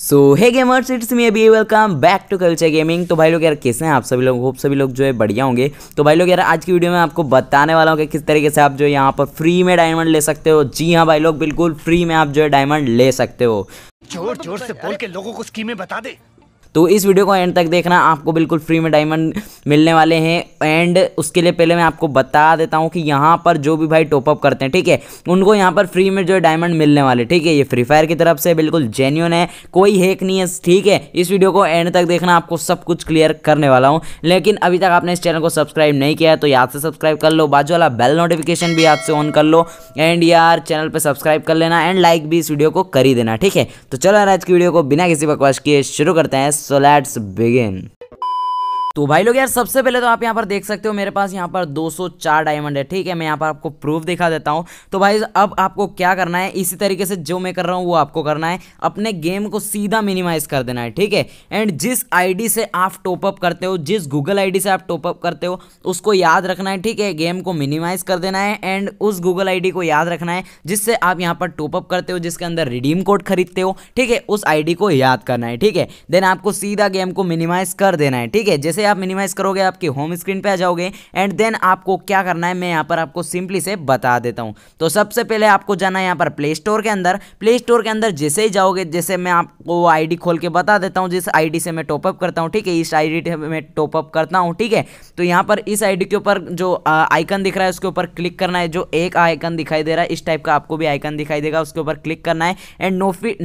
so hey gamers it's me अभी welcome back to culture gaming तो भाई लोग यार कैसे हैं आप सभी लोग होप सभी लोग जो है बढ़िया होंगे तो भाई लोग यार आज की वीडियो में आपको बताने वाला हूँ कि किस तरीके से आप जो यहाँ पर फ्री में डायमंड ले सकते हो जी हाँ भाई लोग बिल्कुल फ्री में आप जो है डायमंड ले सकते हो जोर जोर से बोल के लोगों को स्कीमें बता दे तो इस वीडियो को एंड तक देखना आपको बिल्कुल फ्री में डायमंड मिलने वाले हैं एंड उसके लिए पहले मैं आपको बता देता हूँ कि यहाँ पर जो भी भाई टॉपअप करते हैं ठीक है उनको यहाँ पर फ्री में जो है डायमंड मिलने वाले ठीक है ये फ्री फायर की तरफ से बिल्कुल जेन्यून है कोई हैक नहीं है ठीक है इस वीडियो को एंड तक देखना आपको सब कुछ क्लियर करने वाला हूँ लेकिन अभी तक आपने इस चैनल को सब्सक्राइब नहीं किया है तो याद से सब्सक्राइब कर लो बाजू वाला बेल नोटिफिकेशन भी याद से ऑन कर लो एंड यार चैनल पर सब्सक्राइब कर लेना एंड लाइक भी इस वीडियो को कर ही देना ठीक है तो चलो यार आज की वीडियो को बिना किसी बकवास किए शुरू करते हैं so let's begin तो भाई लोग यार सबसे पहले तो आप यहाँ पर देख सकते हो मेरे पास यहाँ पर 204 डायमंड है ठीक है मैं यहाँ पर आपको प्रूफ दिखा देता हूँ तो भाई अब आपको क्या करना है इसी तरीके से जो मैं कर रहा हूँ वो आपको करना है अपने गेम को सीधा मिनिमाइज कर देना है ठीक है एंड जिस आईडी से आप टॉपअप करते हो जिस गूगल आई से आप टॉपअप करते हो उसको याद रखना है ठीक है गेम को मिनिमाइज कर देना है एंड उस गूगल आई को याद रखना है जिससे आप यहाँ पर टॉपअप करते हो जिसके अंदर रिडीम कोड खरीदते हो ठीक है उस आई को याद करना है ठीक है देन आपको सीधा गेम को मिनिमाइज कर देना है ठीक है जैसे आप मिनिमाइज करोगे आपके होम स्क्रीन पे आ जाओगे एंड देन आपको क्या करना है मैं यहाँ पर आपको सिंपली से बता देता हूँ तो सबसे पहले आपको जाना है यहाँ पर प्ले स्टोर के अंदर प्ले स्टोर के अंदर जैसे ही जाओगे जैसे मैं आपको आई खोल के बता देता हूँ जिस आई से मैं टॉपअप करता हूँ ठीक है इस आई डी मैं टॉपअप करता हूँ ठीक है तो यहाँ पर इस आई के ऊपर जो आइकन दिख रहा है उसके ऊपर क्लिक करना है जो एक आइकन दिखाई दे रहा है इस टाइप का आपको भी आइकन दिखाई देगा उसके ऊपर क्लिक करना है एंड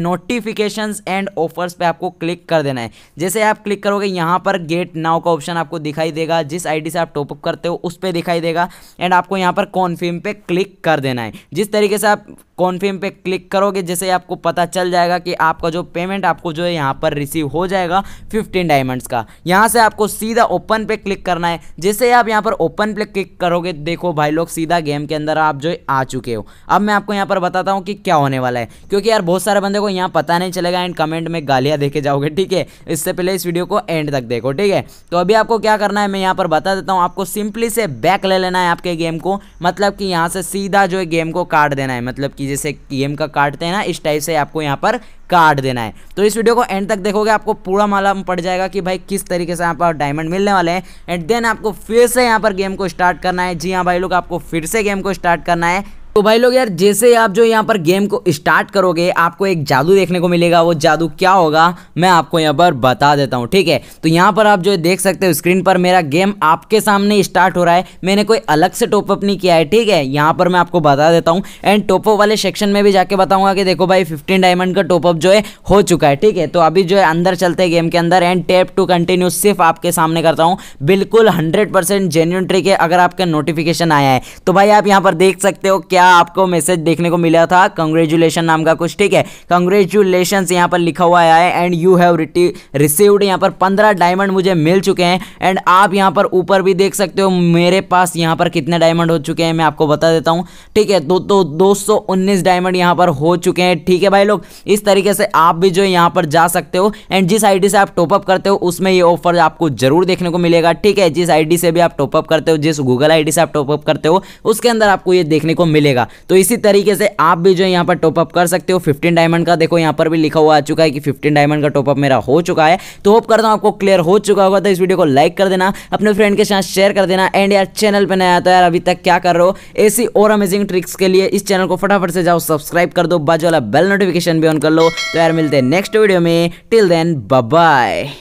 नोटिफिकेशन एंड ऑफर्स पे आपको क्लिक कर देना है जैसे आप क्लिक करोगे यहां पर गेट नाउ का ऑप्शन आपको दिखाई देगा जिस आईडी से आप टॉपअप करते हो उस पर दिखाई देगा एंड आपको यहाँ पर कॉन्फर्म पे क्लिक कर देना है जिस तरीके से आप कॉन्फर्म पे क्लिक करोगे जैसे आपको पता चल जाएगा कि आपका जो पेमेंट आपको जो है यहाँ पर रिसीव हो जाएगा 15 डायमंड्स का यहाँ से आपको सीधा ओपन पे क्लिक करना है जैसे आप यहाँ पर ओपन पे क्लिक करोगे देखो भाई लोग सीधा गेम के अंदर आप जो आ चुके हो अब मैं आपको यहाँ पर बताता हूँ कि क्या होने वाला है क्योंकि यार बहुत सारे बंदे को यहाँ पता नहीं चलेगा एंड कमेंट में गालियाँ देखे जाओगे ठीक है इससे पहले इस वीडियो को एंड तक देखो ठीक है तो अभी आपको क्या करना है मैं यहाँ पर बता देता हूँ आपको सिंपली से बैक ले लेना है आपके गेम को मतलब कि यहाँ से सीधा जो है गेम को काट देना है मतलब कि जैसे गेम का काटते हैं ना इस टाइप से आपको यहाँ पर काट देना है तो इस वीडियो को एंड तक देखोगे आपको पूरा मालूम पड़ जाएगा कि भाई किस तरीके से यहाँ पर डायमंड मिलने वाले हैं एंड देन आपको फिर से यहाँ पर गेम को स्टार्ट करना है जी हाँ भाई लोग आपको फिर से गेम को स्टार्ट करना है तो भाई लोग यार जैसे आप जो यहाँ पर गेम को स्टार्ट करोगे आपको एक जादू देखने को मिलेगा वो जादू क्या होगा मैं आपको यहाँ पर बता देता हूँ ठीक है तो यहाँ पर आप जो देख सकते हो स्क्रीन पर मेरा गेम आपके सामने स्टार्ट हो रहा है मैंने कोई अलग से टॉपअप नहीं किया है ठीक है यहाँ पर मैं आपको बता देता हूँ एंड टॉपअप वाले सेक्शन में भी जाके बताऊँगा कि देखो भाई फिफ्टीन डायमंड का टॉपअप जो है हो चुका है ठीक है तो अभी जो है अंदर चलते हैं गेम के अंदर एंड टेप टू कंटिन्यू सिर्फ आपके सामने करता हूँ बिल्कुल हंड्रेड परसेंट जेन्यून ट्रिक है अगर आपका नोटिफिकेशन आया है तो भाई आप यहाँ पर देख सकते हो क्या क्या आपको मैसेज देखने को मिला था कंग्रेचुलेशन नाम का कुछ ठीक है कंग्रेचुलेशन यहाँ पर लिखा हुआ है एंड यू हैव रिसीव्ड यहाँ पर पंद्रह डायमंड मुझे मिल चुके हैं एंड आप यहाँ पर ऊपर भी देख सकते हो मेरे पास यहाँ पर कितने डायमंड हो चुके हैं मैं आपको बता देता हूँ ठीक है दो तो दो सौ उन्नीस डायमंड यहाँ पर हो चुके हैं ठीक है भाई लोग इस तरीके से आप भी जो यहाँ पर जा सकते हो एंड जिस आई से आप टॉपअप करते हो उसमें ये ऑफर आपको जरूर देखने को मिलेगा ठीक है जिस आई से भी आप टॉपअप करते हो जिस गूगल आई से आप टॉपअप करते हो उसके अंदर आपको ये देखने को मिलेगा मिलेगा तो इसी तरीके से आप भी जो यहाँ पर टॉपअप कर सकते हो फिफ्टीन डायमंड का देखो यहाँ पर भी लिखा हुआ आ चुका है कि फिफ्टीन डायमंड का टॉपअप मेरा हो चुका है तो होप करता हूँ आपको क्लियर हो चुका होगा तो इस वीडियो को लाइक कर देना अपने फ्रेंड के साथ शेयर कर देना एंड यार चैनल पर नया तो यार अभी तक क्या कर रहे हो ऐसी और अमेजिंग ट्रिक्स के लिए इस चैनल को फटाफट से जाओ सब्सक्राइब कर दो बाजू वाला बेल नोटिफिकेशन भी ऑन कर लो तो यार मिलते हैं नेक्स्ट वीडियो में टिल देन बाय